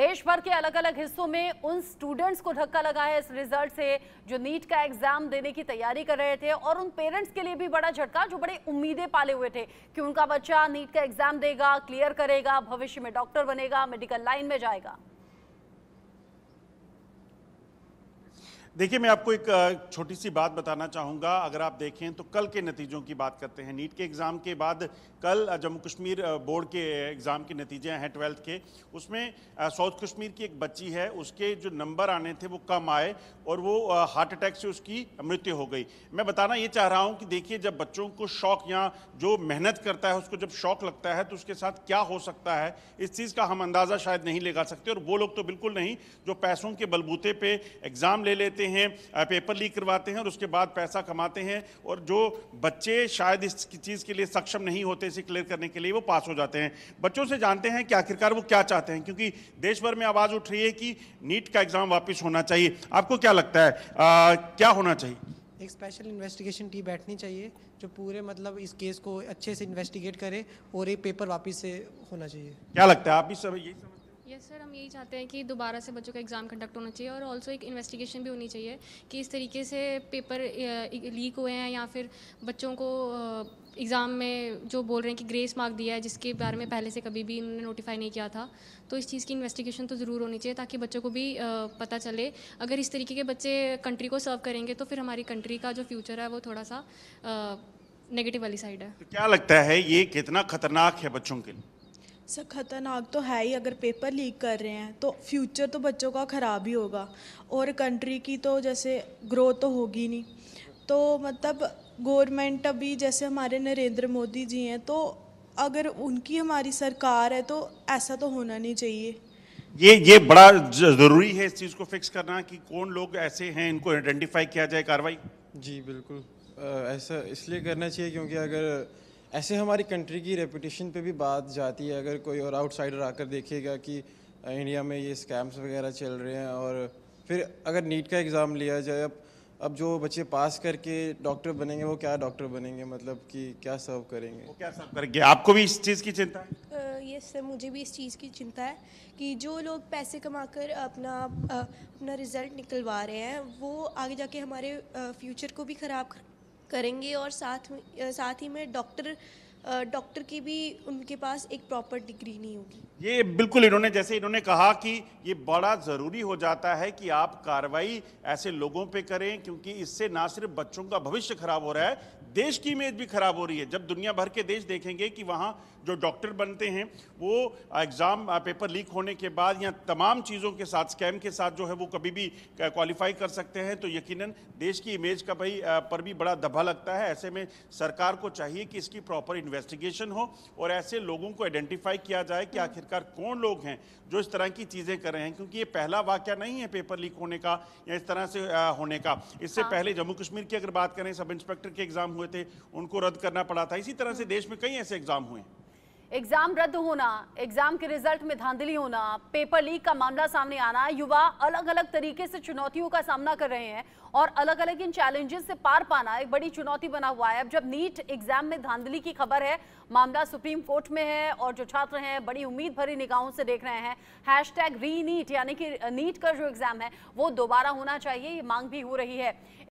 देश भर के अलग अलग हिस्सों में उन स्टूडेंट्स को धक्का लगा है इस रिजल्ट से जो नीट का एग्जाम देने की तैयारी कर रहे थे और उन पेरेंट्स के लिए भी बड़ा झटका जो बड़े उम्मीदें पाले हुए थे कि उनका बच्चा नीट का एग्जाम देगा क्लियर करेगा भविष्य में डॉक्टर बनेगा मेडिकल लाइन में जाएगा देखिए मैं आपको एक छोटी सी बात बताना चाहूँगा अगर आप देखें तो कल के नतीजों की बात करते हैं नीट के एग्ज़ाम के बाद कल जम्मू कश्मीर बोर्ड के एग्ज़ाम के नतीजे हैं ट्वेल्थ के उसमें साउथ कश्मीर की एक बच्ची है उसके जो नंबर आने थे वो कम आए और वो हार्ट अटैक से उसकी मृत्यु हो गई मैं बताना ये चाह रहा हूँ कि देखिए जब बच्चों को शौक या जो मेहनत करता है उसको जब शौक लगता है तो उसके साथ क्या हो सकता है इस चीज़ का हम अंदाज़ा शायद नहीं लगा सकते और वो लोग तो बिल्कुल नहीं जो पैसों के बलबूते पर एग्ज़ाम ले लेते देते हैं पेपर लीक करवाते हैं और उसके बाद पैसा कमाते हैं और जो बच्चे शायद इस चीज़ के लिए सक्षम नहीं होते इसे क्लियर करने के लिए वो पास हो जाते हैं बच्चों से जानते हैं कि आखिरकार वो क्या चाहते हैं क्योंकि देश भर में आवाज़ उठ रही है कि नीट का एग्ज़ाम वापस होना चाहिए आपको क्या लगता है आ, क्या होना चाहिए एक स्पेशल इन्वेस्टिगेशन टीम बैठनी चाहिए जो पूरे मतलब इस केस को अच्छे से इन्वेस्टिगेट करे और एक पेपर वापस से होना चाहिए क्या लगता है आप भी सब यही समझ यस सर हम यही चाहते हैं कि दोबारा से बच्चों का एग्ज़ाम कंडक्ट होना चाहिए और ऑल्सो एक इन्वेस्टिगेशन भी होनी चाहिए कि इस तरीके से पेपर लीक हुए हैं या फिर बच्चों को एग्ज़ाम में जो बोल रहे हैं कि ग्रेस मार्क दिया है जिसके बारे में पहले से कभी भी इन्होंने नोटिफाई नहीं किया था तो इस चीज़ की इन्वेस्टिगेशन तो ज़रूर होनी चाहिए ताकि बच्चों को भी पता चले अगर इस तरीके के बच्चे कंट्री को सर्व करेंगे तो फिर हमारी कंट्री का जो फ्यूचर है वो थोड़ा सा नेगेटिव वाली साइड है तो क्या लगता है ये कितना खतरनाक है बच्चों के लिए सर खतरनाक तो है ही अगर पेपर लीक कर रहे हैं तो फ्यूचर तो बच्चों का ख़राब ही होगा और कंट्री की तो जैसे ग्रोथ तो होगी नहीं तो मतलब गवर्नमेंट अभी जैसे हमारे नरेंद्र मोदी जी हैं तो अगर उनकी हमारी सरकार है तो ऐसा तो होना नहीं चाहिए ये ये बड़ा ज़रूरी है इस चीज़ को फिक्स करना कि कौन लोग ऐसे हैं इनको आइडेंटिफाई किया जाए कार्रवाई जी बिल्कुल ऐसा इसलिए करना चाहिए क्योंकि अगर ऐसे हमारी कंट्री की रेपूटेशन पे भी बात जाती है अगर कोई और आउटसाइडर आकर देखेगा कि इंडिया में ये स्कैम्स वगैरह चल रहे हैं और फिर अगर नीट का एग्ज़ाम लिया जाए अब अब जो बच्चे पास करके डॉक्टर बनेंगे वो क्या डॉक्टर बनेंगे मतलब कि क्या सर्व करेंगे वो क्या सर्व करेंगे आपको भी इस चीज़ की चिंता है यस सर मुझे भी इस चीज़ की चिंता है कि जो लोग पैसे कमाकर अपना अपना रिजल्ट निकलवा रहे हैं वो आगे जाके हमारे फ्यूचर को भी ख़राब करेंगे और साथ में साथ ही में डॉक्टर डॉक्टर की भी उनके पास एक प्रॉपर डिग्री नहीं होगी ये बिल्कुल इन्होंने जैसे इन्होंने कहा कि ये बड़ा ज़रूरी हो जाता है कि आप कार्रवाई ऐसे लोगों पे करें क्योंकि इससे ना सिर्फ बच्चों का भविष्य खराब हो रहा है देश की इमेज भी खराब हो रही है जब दुनिया भर के देश देखेंगे कि वहाँ जो डॉक्टर बनते हैं वो एग्ज़ाम पेपर लीक होने के बाद या तमाम चीज़ों के साथ स्कैम के साथ जो है वो कभी भी क्वालिफाई कर सकते हैं तो यकीनन देश की इमेज का भाई पर भी बड़ा दबा लगता है ऐसे में सरकार को चाहिए कि इसकी प्रॉपर इन्वेस्टिगेशन हो और ऐसे लोगों को आइडेंटिफाई किया जाए कि आखिरकार कौन लोग हैं जो इस तरह की चीज़ें कर रहे हैं क्योंकि ये पहला वाक्य नहीं है पेपर लीक होने का या इस तरह से होने का इससे हाँ। पहले जम्मू कश्मीर की अगर बात करें सब इंस्पेक्टर के एग्ज़ाम हुए थे उनको रद्द करना पड़ा था इसी तरह से देश में कई ऐसे एग्जाम हुए एग्जाम रद्द होना एग्जाम के रिजल्ट में धांधली होना पेपर लीक का मामला सामने आना युवा अलग अलग तरीके से चुनौतियों का सामना कर रहे हैं और अलग अलग इन चैलेंजेस से पार पाना एक बड़ी चुनौती बना हुआ है अब जब नीट एग्जाम में धांधली की खबर है मामला सुप्रीम कोर्ट में है और जो छात्र हैं बड़ी उम्मीद भरी निगाहों से देख रहे हैं हैश यानी कि नीट का जो एग्जाम है वो दोबारा होना चाहिए ये मांग भी हो रही है